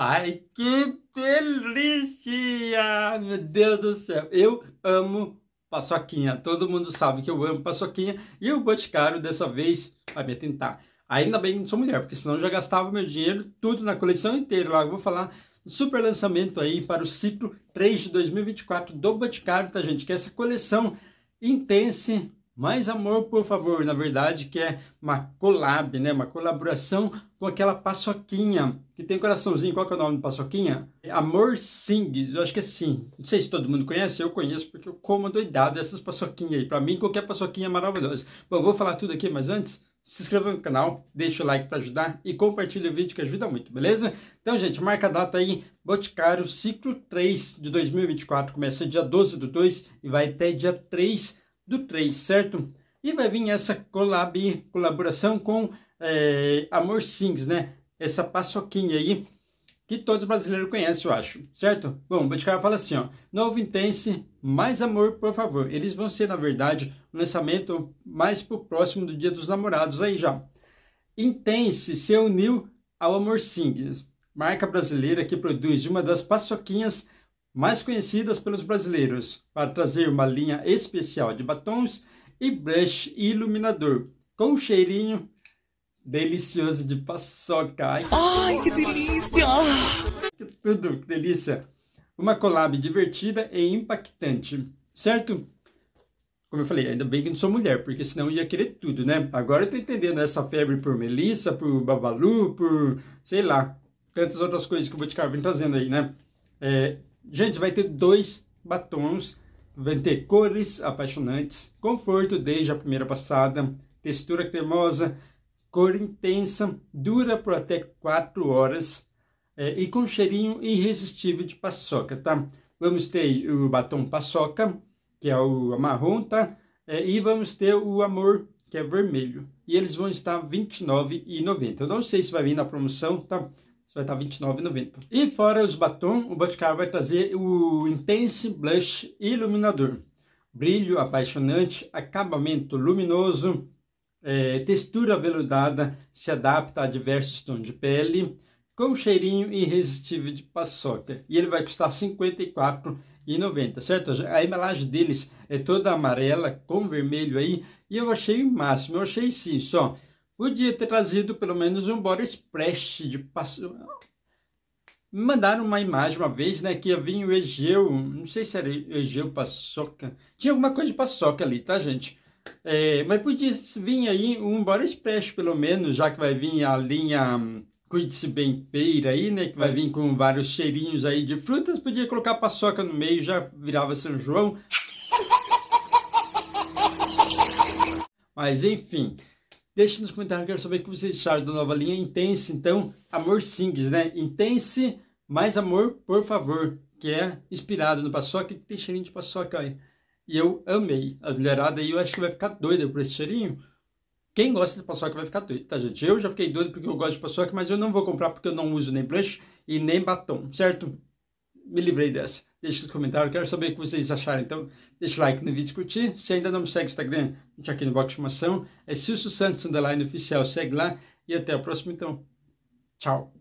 Ai, que delícia! Meu Deus do céu! Eu amo paçoquinha. Todo mundo sabe que eu amo paçoquinha. E o Boticário, dessa vez, vai me tentar. Ainda bem que não sou mulher, porque senão eu já gastava meu dinheiro tudo na coleção inteira. Logo, eu vou falar super lançamento aí para o ciclo 3 de 2024 do Boticário, tá gente? Que é essa coleção intense mais amor, por favor, na verdade, que é uma collab, né? Uma colaboração com aquela paçoquinha que tem coraçãozinho. Qual que é o nome da paçoquinha? É amor Sings, eu acho que é sim. Não sei se todo mundo conhece, eu conheço porque eu como doidado essas paçoquinhas aí. Para mim, qualquer paçoquinha é maravilhosa. Bom, vou falar tudo aqui, mas antes, se inscreva no canal, deixa o like para ajudar e compartilha o vídeo que ajuda muito, beleza? Então, gente, marca a data aí, Boticário, ciclo 3 de 2024, começa dia 12 do 2 e vai até dia 3 do 3, certo? E vai vir essa colaboração com é, Amor Sings, né? Essa paçoquinha aí, que todos brasileiros conhecem, eu acho, certo? Bom, o Boticário fala assim, ó, novo intense, mais amor, por favor. Eles vão ser, na verdade, um lançamento mais pro próximo do Dia dos Namorados aí já. Intense se uniu ao Amor Sings, marca brasileira que produz uma das paçoquinhas mais conhecidas pelos brasileiros, para trazer uma linha especial de batons e blush iluminador, com um cheirinho delicioso de paçoca. Ai, Ai que delícia! Que tudo, que delícia! Uma collab divertida e impactante, certo? Como eu falei, ainda bem que não sou mulher, porque senão ia querer tudo, né? Agora eu tô entendendo né? essa febre por Melissa, por Babalu, por sei lá, tantas outras coisas que o Boticário vem trazendo aí, né? É, Gente, vai ter dois batons, vai ter cores apaixonantes, conforto desde a primeira passada, textura cremosa, cor intensa, dura por até 4 horas é, e com cheirinho irresistível de paçoca, tá? Vamos ter o batom paçoca, que é o marrom, tá? É, e vamos ter o amor, que é vermelho. E eles vão estar R$29,90. Eu não sei se vai vir na promoção, tá? Isso vai tá estar R$29,90. E fora os batons, o Boticário vai trazer o Intense Blush Iluminador. Brilho apaixonante, acabamento luminoso, é, textura veludada, se adapta a diversos tons de pele, com cheirinho irresistível de paçoca. E ele vai custar R$54,90, certo? A embalagem deles é toda amarela, com vermelho aí, e eu achei o máximo, eu achei sim, só... Podia ter trazido pelo menos um body splash de passo. Mandaram uma imagem uma vez, né? Que havia o Egeu, não sei se era Egeu Paçoca. Tinha alguma coisa de paçoca ali, tá, gente? É, mas podia vir aí um Bora splash, pelo menos, já que vai vir a linha hum, Cuide-se Bem Feira aí, né? Que vai vir com vários cheirinhos aí de frutas. Podia colocar paçoca no meio, já virava São João. Mas enfim, Deixe nos comentários, quero saber o que vocês acharam da nova linha Intense, então, Amor Sings, né? Intense, mais amor, por favor, que é inspirado no paçoca, que tem cheirinho de paçoca aí. E eu amei a mulherada e eu acho que vai ficar doida por esse cheirinho. Quem gosta de paçoca vai ficar doido, tá, gente? Eu já fiquei doido porque eu gosto de paçoca, mas eu não vou comprar porque eu não uso nem blush e nem batom, certo? Me livrei dessa deixe os comentário, quero saber o que vocês acharam, então deixa o like no vídeo e curtir. Se ainda não me segue no Instagram, deixa aqui no Box de informação, é Silso Santos Underline Oficial, segue lá e até a próxima então. Tchau!